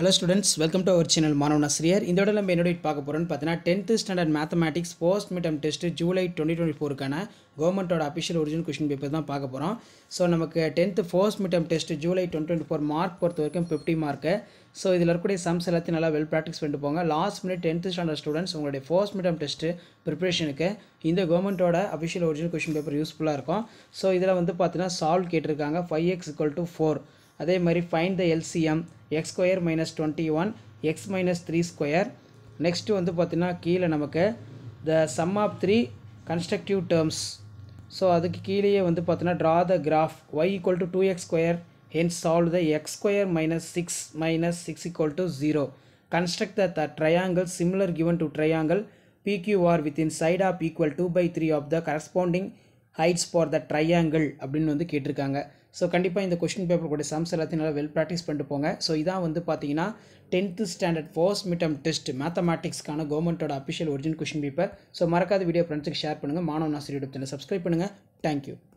hello students welcome to our channel மாணவனாசிரியர் இந்த விட நம்ம என்னுடைய பார்க்க போகிறோம்னு பார்த்தீங்கன்னா tenth standard mathematics post midterm test July twenty twenty ஃபோருக்கான கவர்மெண்ட்டோட அஃபிஷியல் ஒரிஜினல் கொஷின் பேப்பர் தான் பார்க்க போகிறோம் ஸோ நமக்கு tenth first midterm test July twenty twenty four mark பொறுத்த வரைக்கும் ஃபிஃப்டி மார்க்கு ஸோ இதில் இருக்கக்கூடிய சம்ஸ் எல்லாத்தையும் நல்லா வெல் ப்ராக்டிஸ் பண்ணிட்டு போங்க last minute tenth standard students உங்களுடைய ஃபர்ஸ்ட் மிடம் டெஸ்ட்டு ப்ரிப்பரேஷனுக்கு இந்த கவர்மெண்ட்டோட அஃபிஷியல் ஒரிஜினல் கொஷின் பேப்பர் யூஸ்ஃபுல்லாக இருக்கும் ஸோ இதில் வந்து பார்த்தீங்கன்னா சால்வ் கேட்டிருக்காங்க five x equal to four அதே மாதிரி find the LCM x square minus twenty one x minus three square next வந்து பார்த்திங்கன்னா கீழே நமக்கு the sum of three constructive terms so அதுக்கு கீழேயே வந்து பார்த்தினா draw the graph y equal to two x square then solve the x square minus six minus six equal to zero construct the the triangle similar given to triangle PQR with in side of equal to by three of the corresponding heights for the triangle அப்படின்னு வந்து கேட்டிருக்காங்க so கண்டிப்பாக இந்த question paper கூட sums எல்லாத்தையும் நல்லா well practice பண்ணிட்டு போங்க ஸோ இதான் வந்து பார்த்தீங்கன்னா tenth standard first midterm test மேத்தமேட்டிக்ஸ்க்கான கவர்மெண்ட்டோட official original question paper so மறக்காத வீடியோ ஃப்ரெண்ட்ஸுக்கு ஷேர் பண்ணுங்கள் மாணவன் ஆசிரியர் சப்ஸ்கிரைப் பண்ணுங்கள் தேங்க்யூ